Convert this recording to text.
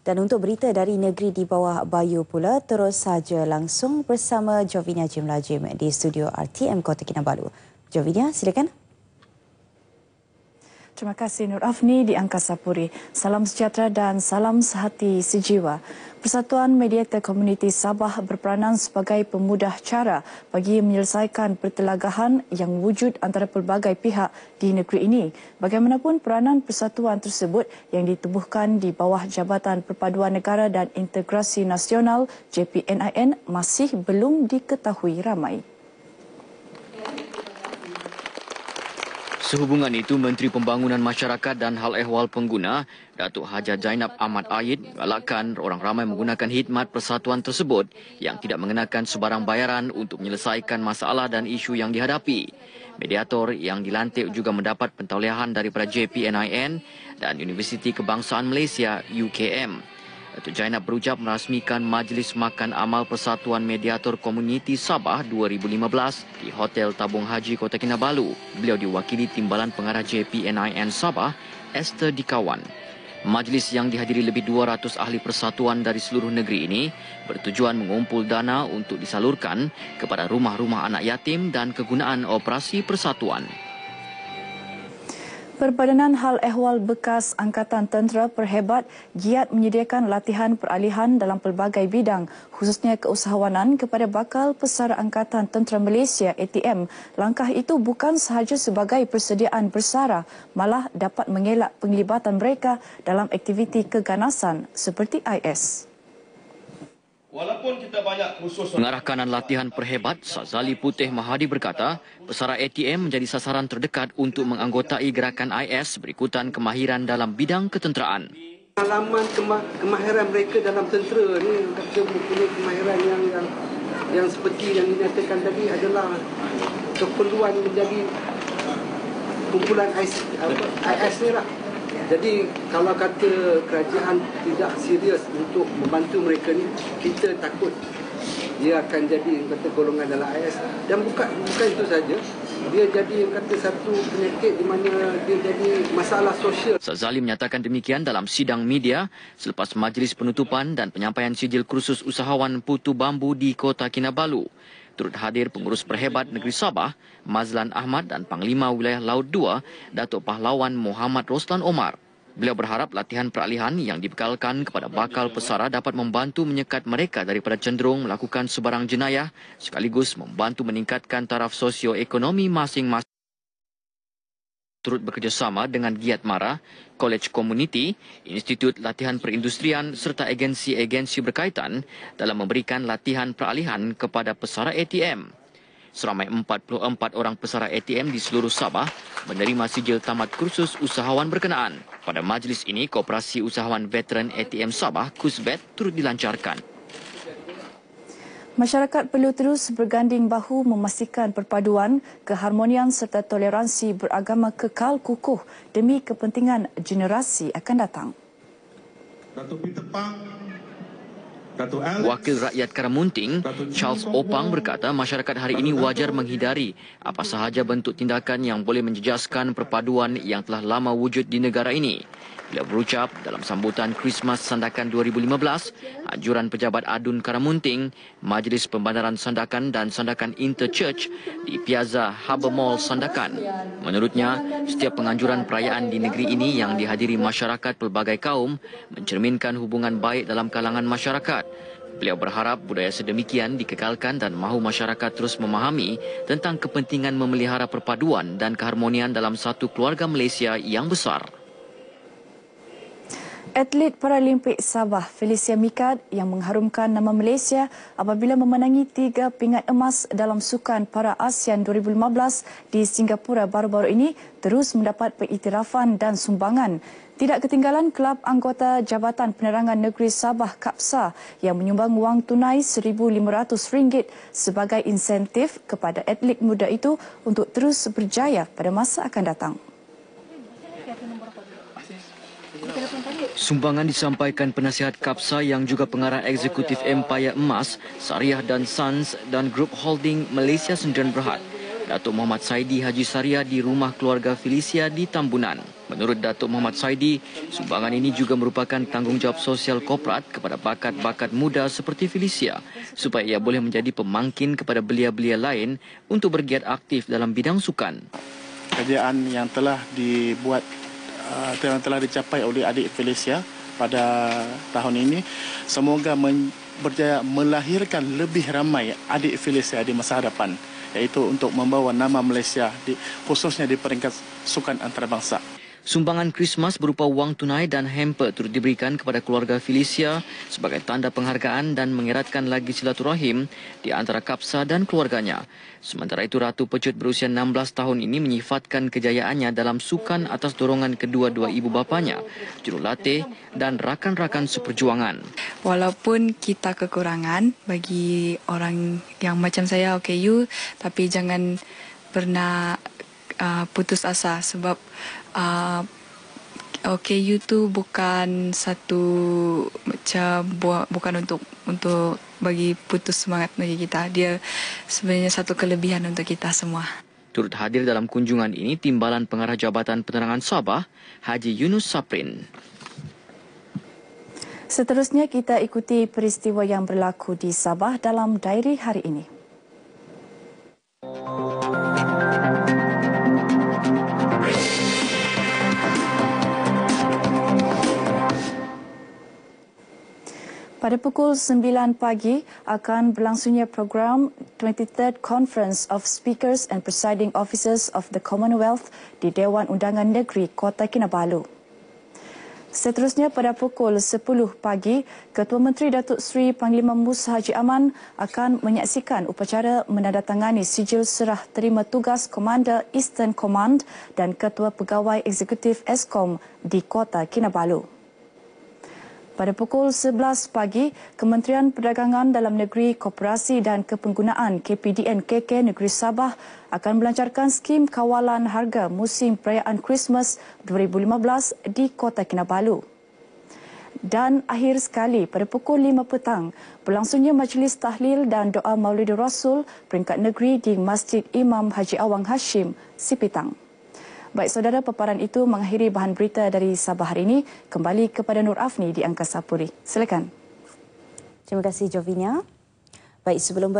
Dan untuk berita dari negeri di bawah Bayu pula, terus saja langsung bersama Jovinia Jim Lajim di studio RTM Kota Kinabalu. Jovinia, silakan. Terima kasih Nur Afni di Angkasa Puri. Salam sejahtera dan salam sehati sejiwa. Persatuan Mediator Community Sabah berperanan sebagai pemudah cara bagi menyelesaikan pertelagahan yang wujud antara pelbagai pihak di negeri ini. Bagaimanapun peranan persatuan tersebut yang ditubuhkan di bawah Jabatan Perpaduan Negara dan Integrasi Nasional JPNIN masih belum diketahui ramai. Sehubungan itu, Menteri Pembangunan Masyarakat dan Hal Ehwal Pengguna, Datuk Haja Zainab Ahmad Ayid, galakkan orang ramai menggunakan hikmat persatuan tersebut yang tidak mengenakan sebarang bayaran untuk menyelesaikan masalah dan isu yang dihadapi. Mediator yang dilantik juga mendapat pentolehan daripada JPNIN dan Universiti Kebangsaan Malaysia UKM. Datuk Jainab berujab merasmikan Majlis Makan Amal Persatuan Mediator Komuniti Sabah 2015 di Hotel Tabung Haji Kota Kinabalu. Beliau diwakili Timbalan Pengarah JPNIN Sabah, Esther Dikawan. Majlis yang dihadiri lebih 200 ahli persatuan dari seluruh negeri ini bertujuan mengumpul dana untuk disalurkan kepada rumah-rumah anak yatim dan kegunaan operasi persatuan. Perbadanan Hal Ehwal Bekas Angkatan Tentera Perhebat giat menyediakan latihan peralihan dalam pelbagai bidang khususnya keusahawanan kepada bakal pesara Angkatan Tentera Malaysia ATM. Langkah itu bukan sahaja sebagai persediaan bersara malah dapat mengelak penglibatan mereka dalam aktiviti keganasan seperti IS. Walaupun kita banyak khusus mengarah kanan latihan perhebat, Sazali Putih Mahadi berkata, pesara ATM menjadi sasaran terdekat untuk menganggotai gerakan IS berikutan kemahiran dalam bidang ketenteraan. Pengalaman kema- kemahiran mereka dalam tentera ini kata mempunyai kemahiran yang, yang yang seperti yang dinyatakan tadi adalah keperluan menjadi kumpulan IS, IS ni lah jadi kalau kata kerajaan tidak serius untuk membantu mereka ni kita takut dia akan jadi yang kata golongan dalam IS dan bukan bukan itu saja dia jadi yang kata satu penyakit di mana dia jadi masalah sosial Sazali menyatakan demikian dalam sidang media selepas majlis penutupan dan penyampaian sijil kursus usahawan putu bambu di Kota Kinabalu turut hadir pengurus perhebat negeri Sabah, Mazlan Ahmad dan Panglima Wilayah Laut II, Datuk Pahlawan Muhammad Roslan Omar. Beliau berharap latihan peralihan yang dibekalkan kepada bakal pesara dapat membantu menyekat mereka daripada cenderung melakukan sebarang jenayah sekaligus membantu meningkatkan taraf sosioekonomi masing-masing turut bekerjasama dengan Giat Mara, College Community, Institut Latihan Perindustrian serta agensi-agensi berkaitan dalam memberikan latihan peralihan kepada pesara ATM. Seramai 44 orang pesara ATM di seluruh Sabah menerima sijil tamat kursus usahawan berkenaan. Pada majlis ini, Koperasi Usahawan Veteran ATM Sabah, KUSBET, turut dilancarkan. Masyarakat perlu terus berganding bahu memastikan perpaduan, keharmonian serta toleransi beragama kekal kukuh demi kepentingan generasi akan datang. Wakil Rakyat Karamunting, Charles Opang berkata masyarakat hari ini wajar menghindari apa sahaja bentuk tindakan yang boleh menjejaskan perpaduan yang telah lama wujud di negara ini. Beliau berucap dalam sambutan Krismas Sandakan 2015, anjuran pejabat Adun Karamunting, Majlis Pembandaran Sandakan dan Sandakan Interchurch di Piazza Harbour Mall Sandakan. Menurutnya, setiap penganjuran perayaan di negeri ini yang dihadiri masyarakat pelbagai kaum mencerminkan hubungan baik dalam kalangan masyarakat. Beliau berharap budaya sedemikian dikekalkan dan mahu masyarakat terus memahami tentang kepentingan memelihara perpaduan dan keharmonian dalam satu keluarga Malaysia yang besar. Atlet Paralimpik Sabah Felicia Mikad yang mengharumkan nama Malaysia apabila memenangi tiga pingat emas dalam Sukan Para ASEAN 2015 di Singapura baru-baru ini terus mendapat pengiktirafan dan sumbangan. Tidak ketinggalan Kelab Anggota Jabatan Penerangan Negeri Sabah Kapsa yang menyumbang wang tunai RM1,500 sebagai insentif kepada atlet muda itu untuk terus berjaya pada masa akan datang. Sumbangan disampaikan penasihat Kapsa yang juga pengarah eksekutif Empire Emas, Sariah dan Sons dan Group Holding Malaysia Sendirian Berhad. Datuk Muhammad Saidi Haji Sariah di rumah keluarga Felicia di Tambunan. Menurut Datuk Muhammad Saidi, sumbangan ini juga merupakan tanggungjawab sosial Koprat kepada bakat-bakat muda seperti Felicia supaya ia boleh menjadi pemangkin kepada belia-belia lain untuk bergiat aktif dalam bidang sukan. Kerjaan yang telah dibuat uh, yang telah dicapai oleh adik Felicia pada tahun ini semoga men- berjaya melahirkan lebih ramai adik Felicia di masa hadapan iaitu untuk membawa nama Malaysia di, khususnya di peringkat sukan antarabangsa. Sumbangan Krismas berupa wang tunai dan hamper turut diberikan kepada keluarga Felicia sebagai tanda penghargaan dan mengeratkan lagi silaturahim di antara Kapsa dan keluarganya. Sementara itu, Ratu Pecut berusia 16 tahun ini menyifatkan kejayaannya dalam sukan atas dorongan kedua-dua ibu bapanya, jurulatih dan rakan-rakan seperjuangan. Walaupun kita kekurangan bagi orang yang macam saya, okay tapi jangan pernah uh, putus asa sebab uh, OKU tu bukan satu macam buat bukan untuk untuk bagi putus semangat bagi kita. Dia sebenarnya satu kelebihan untuk kita semua. Turut hadir dalam kunjungan ini Timbalan Pengarah Jabatan Penerangan Sabah, Haji Yunus Saprin. Seterusnya kita ikuti peristiwa yang berlaku di Sabah dalam dairi hari ini. Pada pukul 9 pagi akan berlangsungnya program 23rd Conference of Speakers and Presiding Officers of the Commonwealth di Dewan Undangan Negeri Kota Kinabalu. Seterusnya pada pukul 10 pagi, Ketua Menteri Datuk Seri Panglima Mus Haji Aman akan menyaksikan upacara menandatangani sijil serah terima tugas Komander Eastern Command dan Ketua Pegawai Eksekutif ESKOM di Kota Kinabalu. Pada pukul 11 pagi, Kementerian Perdagangan Dalam Negeri Koperasi dan Kepenggunaan KPDN KK Negeri Sabah akan melancarkan skim kawalan harga musim perayaan Christmas 2015 di Kota Kinabalu. Dan akhir sekali pada pukul 5 petang, berlangsungnya majlis tahlil dan doa Maulidur Rasul peringkat negeri di Masjid Imam Haji Awang Hashim, Sipitang. Baik saudara, paparan itu mengakhiri bahan berita dari Sabah hari ini. Kembali kepada Nur Afni di Angkasa Puri. Silakan. Terima kasih Jovinia. Baik sebelum